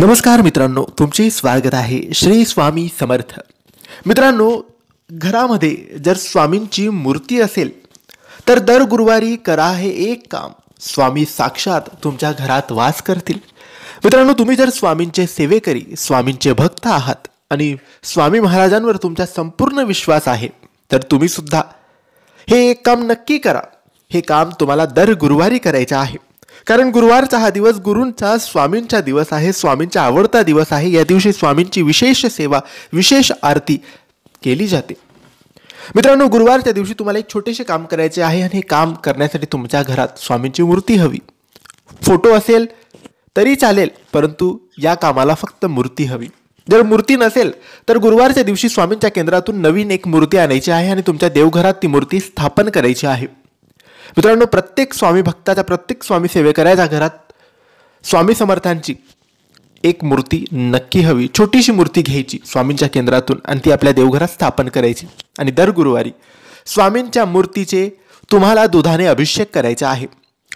नमस्कार मित्रांनो तुमचे स्वागत आहे श्री स्वामी समर्थ मित्रांनो घरामध्ये जर स्वामींची मूर्ती असेल तर दर गुरुवारी करा हे एक काम स्वामी साक्षात तुमच्या घरात वास करतील मित्रांनो तुम्ही जर स्वामींचे करी स्वामींचे भक्त आहात आणि स्वामी महाराजांवर तुमचा संपूर्ण विश्वास आहे तर तुम्ही सुद्धा हे एक काम नक्की करा हे काम तुम्हाला दर गुरुवारी करायचं आहे कारण गुरुवारचा हा दिवस गुरूंचा स्वामींचा दिवस आहे स्वामींचा आवडता दिवस आहे या दिवशी स्वामींची विशेष सेवा विशेष आरती केली जाते मित्रांनो गुरुवारच्या दिवशी तुम्हाला एक छोटेसे काम करायचे आहे आणि हे काम करण्यासाठी तुमच्या घरात स्वामींची मूर्ती हवी फोटो असेल तरी चालेल परंतु या कामाला फक्त मूर्ती हवी जर मूर्ती नसेल तर गुरुवारच्या दिवशी स्वामींच्या केंद्रातून नवीन एक मूर्ती आणायची आहे आणि तुमच्या देवघरात ती मूर्ती स्थापन करायची आहे मित्रांनो प्रत्येक स्वामी भक्ताच्या प्रत्येक स्वामी सेवेकऱ्याच्या घरात स्वामी समर्थांची एक मूर्ती नक्की हवी छोटीशी मूर्ती घ्यायची स्वामींच्या केंद्रातून आणि ती आपल्या देवघरात स्थापन करायची आणि दर गुरुवारी स्वामींच्या मूर्तीचे तुम्हाला दुधाने अभिषेक करायचा आहे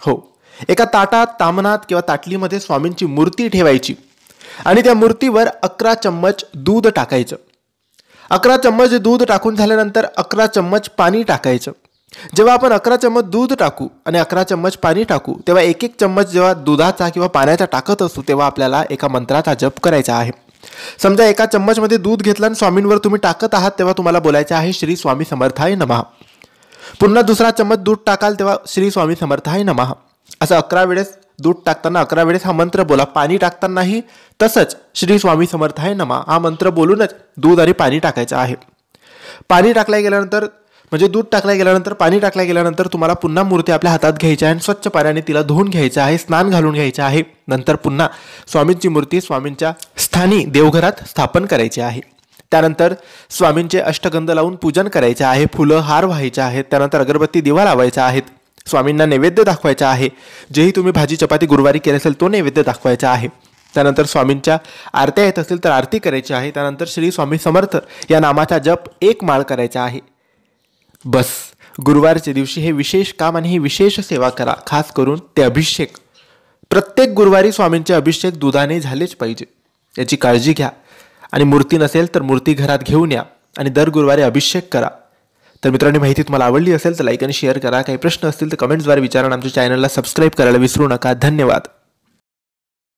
हो एका ताटात तामनात किंवा ताटलीमध्ये स्वामींची मूर्ती ठेवायची आणि त्या मूर्तीवर अकरा चम्मच दूध टाकायचं अकरा चम्मच दूध टाकून झाल्यानंतर अकरा चम्मच पाणी टाकायचं जेव्हा आपण अकरा चम्मच दूध टाकू आणि अकरा चम्मच पाणी टाकू तेव्हा एक एक चम्मच जेव्हा दुधाचा किंवा पाण्याचा टाकत असू तेव्हा आपल्याला एका मंत्राचा जप करायचा आहे समजा एका चम्मचमध्ये दूध घेतलं आणि स्वामींवर तुम्ही टाकत आहात तेव्हा तुम्हाला बोलायचं आहे श्री स्वामी समर्थाय नमहा पुन्हा दुसरा चम्मच दूध टाकाल तेव्हा श्री स्वामी समर्थाय नमहा असं अकरा वेळेस दूध टाकताना अकरा वेळेस हा मंत्र बोला पाणी टाकतानाही तसंच श्री स्वामी समर्थाय नमा हा मंत्र बोलूनच दूध आणि पाणी टाकायचं आहे पाणी टाकल्या गेल्यानंतर म्हणजे दूध टाकल्या गेल्यानंतर पाणी टाकल्या गेल्यानंतर तुम्हाला पुन्हा मूर्ती आपल्या हातात घ्यायची आहे आणि स्वच्छ पाण्याने तिला धुवून घ्यायचं आहे स्नान घालून घ्यायचं आहे नंतर पुन्हा स्वामींची मूर्ती स्वामींच्या स्थानी देवघरात स्थापन करायची आहे त्यानंतर स्वामींचे अष्टगंध लावून पूजन करायचे आहे फुलं हार व्हायचे आहेत त्यानंतर अगरबत्ती दिवा लावायचा आहेत स्वामींना नैवेद्य दाखवायचा आहे जेही तुम्ही भाजी चपाती गुरुवारी केली असेल तो नैवेद्य दाखवायचा आहे त्यानंतर स्वामींच्या आरत्या येत असेल तर आरती करायची आहे त्यानंतर श्री स्वामी समर्थ या नामाचा जप एक माळ करायचा आहे बस गुरुवारच्या दिवशी हे विशेष काम आणि ही विशेष सेवा करा खास करून ते अभिषेक प्रत्येक गुरुवारी स्वामींचे अभिषेक दुधाने झालेच पाहिजे याची काळजी घ्या आणि मूर्ती नसेल तर मूर्ती घरात घेऊन या आणि दर गुरुवारी अभिषेक करा तर मित्रांनी माहिती तुम्हाला आवडली असेल तर लाईक आणि शेअर करा काही प्रश्न असतील तर कमेंट्सद्वारे विचारा आमच्या चॅनलला सबस्क्राईब करायला विसरू नका धन्यवाद